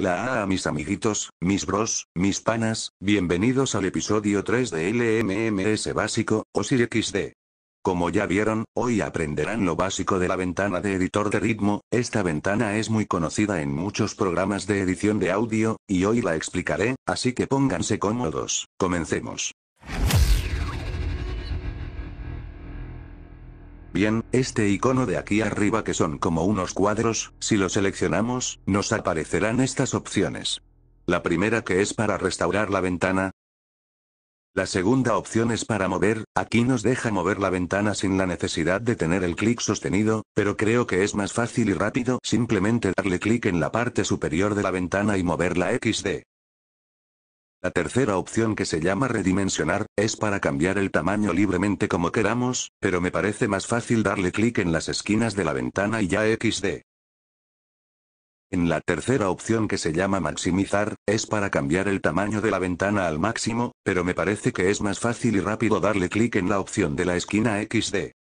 Hola a mis amiguitos, mis bros, mis panas, bienvenidos al episodio 3 de LMMS básico, o SirXD. Como ya vieron, hoy aprenderán lo básico de la ventana de editor de ritmo, esta ventana es muy conocida en muchos programas de edición de audio, y hoy la explicaré, así que pónganse cómodos, comencemos. Bien, este icono de aquí arriba que son como unos cuadros, si lo seleccionamos, nos aparecerán estas opciones. La primera que es para restaurar la ventana. La segunda opción es para mover, aquí nos deja mover la ventana sin la necesidad de tener el clic sostenido, pero creo que es más fácil y rápido simplemente darle clic en la parte superior de la ventana y moverla XD. La tercera opción que se llama redimensionar, es para cambiar el tamaño libremente como queramos, pero me parece más fácil darle clic en las esquinas de la ventana y ya XD. En la tercera opción que se llama maximizar, es para cambiar el tamaño de la ventana al máximo, pero me parece que es más fácil y rápido darle clic en la opción de la esquina XD.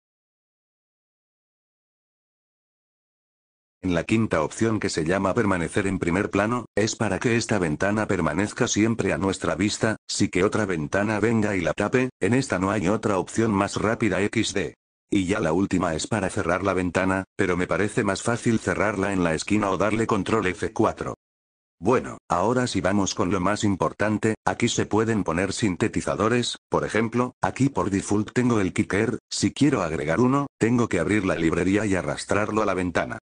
En la quinta opción que se llama permanecer en primer plano, es para que esta ventana permanezca siempre a nuestra vista, si que otra ventana venga y la tape, en esta no hay otra opción más rápida XD. Y ya la última es para cerrar la ventana, pero me parece más fácil cerrarla en la esquina o darle control F4. Bueno, ahora si vamos con lo más importante, aquí se pueden poner sintetizadores, por ejemplo, aquí por default tengo el kicker, si quiero agregar uno, tengo que abrir la librería y arrastrarlo a la ventana.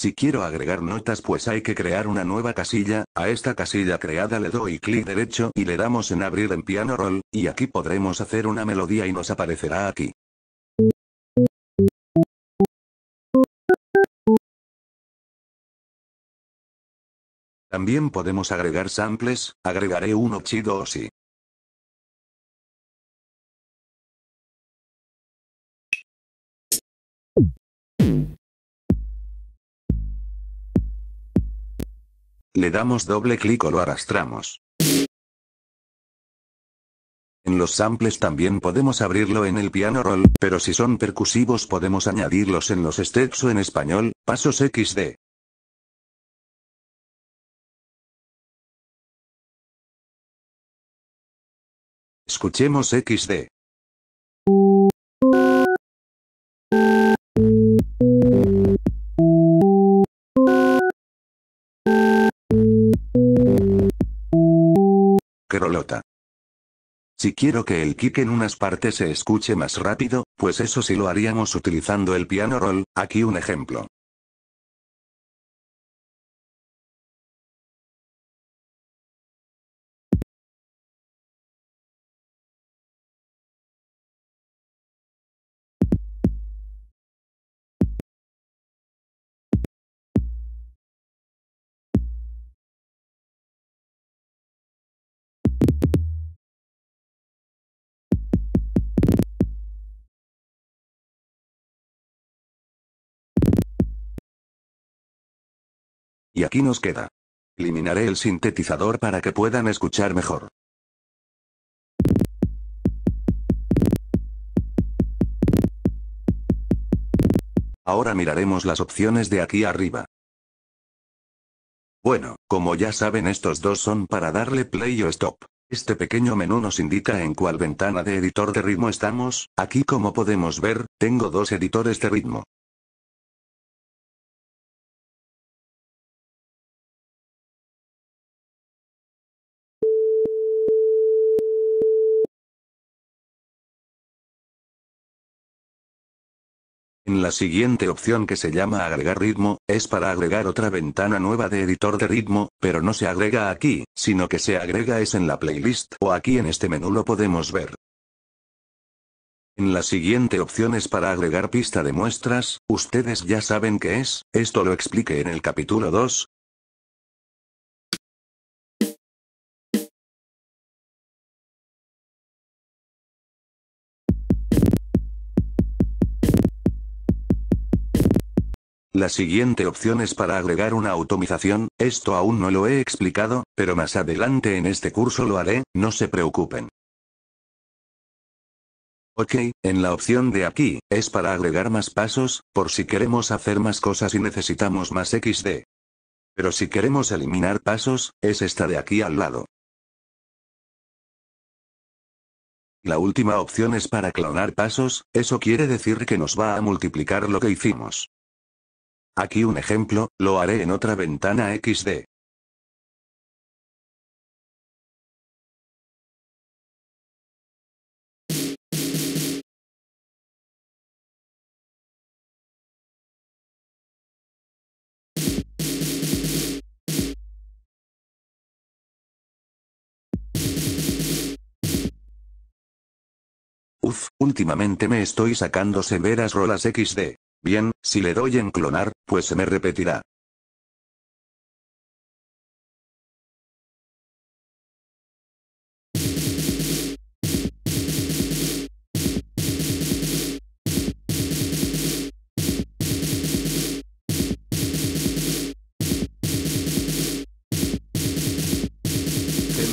Si quiero agregar notas pues hay que crear una nueva casilla, a esta casilla creada le doy clic derecho y le damos en abrir en piano roll, y aquí podremos hacer una melodía y nos aparecerá aquí. También podemos agregar samples, agregaré uno chido o sí. Le damos doble clic o lo arrastramos. En los samples también podemos abrirlo en el piano roll, pero si son percusivos podemos añadirlos en los steps o en español, pasos XD. Escuchemos XD. Si quiero que el kick en unas partes se escuche más rápido, pues eso sí lo haríamos utilizando el piano roll, aquí un ejemplo. Y aquí nos queda. Eliminaré el sintetizador para que puedan escuchar mejor. Ahora miraremos las opciones de aquí arriba. Bueno, como ya saben estos dos son para darle play o stop. Este pequeño menú nos indica en cuál ventana de editor de ritmo estamos, aquí como podemos ver, tengo dos editores de ritmo. En la siguiente opción que se llama agregar ritmo, es para agregar otra ventana nueva de editor de ritmo, pero no se agrega aquí, sino que se agrega es en la playlist o aquí en este menú lo podemos ver. En la siguiente opción es para agregar pista de muestras, ustedes ya saben qué es, esto lo expliqué en el capítulo 2, La siguiente opción es para agregar una automatización, esto aún no lo he explicado, pero más adelante en este curso lo haré, no se preocupen. Ok, en la opción de aquí, es para agregar más pasos, por si queremos hacer más cosas y necesitamos más XD. Pero si queremos eliminar pasos, es esta de aquí al lado. La última opción es para clonar pasos, eso quiere decir que nos va a multiplicar lo que hicimos. Aquí un ejemplo, lo haré en otra ventana XD. Uf, últimamente me estoy sacando severas rolas XD. Bien, si le doy en clonar, pues se me repetirá.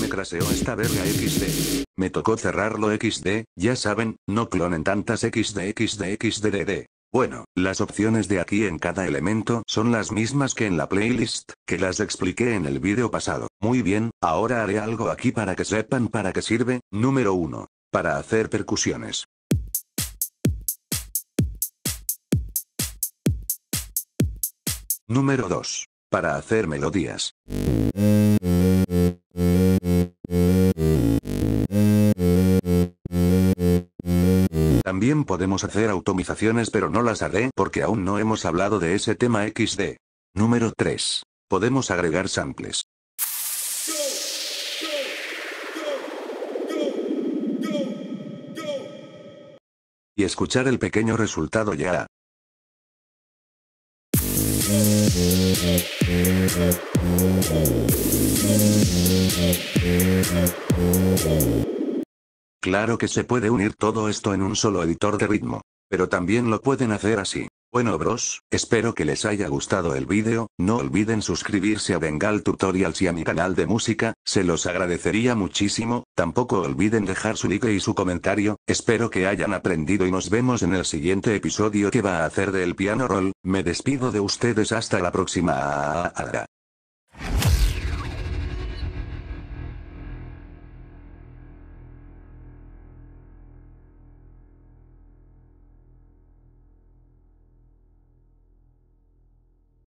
me craseó esta verga XD. Me tocó cerrarlo XD, ya saben, no clonen tantas XD XD xd. Bueno, las opciones de aquí en cada elemento son las mismas que en la playlist, que las expliqué en el vídeo pasado. Muy bien, ahora haré algo aquí para que sepan para qué sirve. Número 1. Para hacer percusiones. Número 2. Para hacer melodías. También podemos hacer automizaciones pero no las haré porque aún no hemos hablado de ese tema XD. Número 3. Podemos agregar samples. Y escuchar el pequeño resultado ya. Claro que se puede unir todo esto en un solo editor de ritmo. Pero también lo pueden hacer así. Bueno bros, espero que les haya gustado el vídeo, no olviden suscribirse a Bengal Tutorials y a mi canal de música, se los agradecería muchísimo, tampoco olviden dejar su like y su comentario, espero que hayan aprendido y nos vemos en el siguiente episodio que va a hacer del piano roll, me despido de ustedes hasta la próxima.